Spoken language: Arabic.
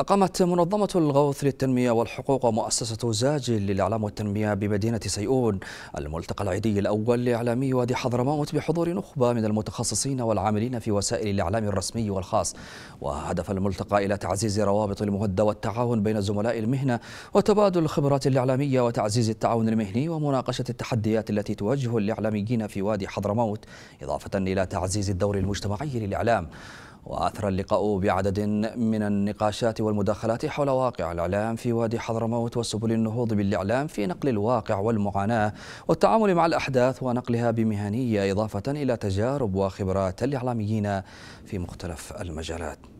أقامت منظمة الغوث للتنمية والحقوق ومؤسسة زاج للإعلام والتنمية بمدينة سيئون الملتقى العيدي الأول لإعلامي وادي حضرموت بحضور نخبة من المتخصصين والعاملين في وسائل الإعلام الرسمي والخاص وهدف الملتقى إلى تعزيز روابط المهدة والتعاون بين زملاء المهنة وتبادل الخبرات الإعلامية وتعزيز التعاون المهني ومناقشة التحديات التي تواجه الإعلاميين في وادي حضرموت إضافة إلى تعزيز الدور المجتمعي للإعلام وأثر اللقاء بعدد من النقاشات والمداخلات حول واقع الإعلام في وادي حضرموت وسبل النهوض بالإعلام في نقل الواقع والمعاناة والتعامل مع الأحداث ونقلها بمهنية إضافة إلى تجارب وخبرات الإعلاميين في مختلف المجالات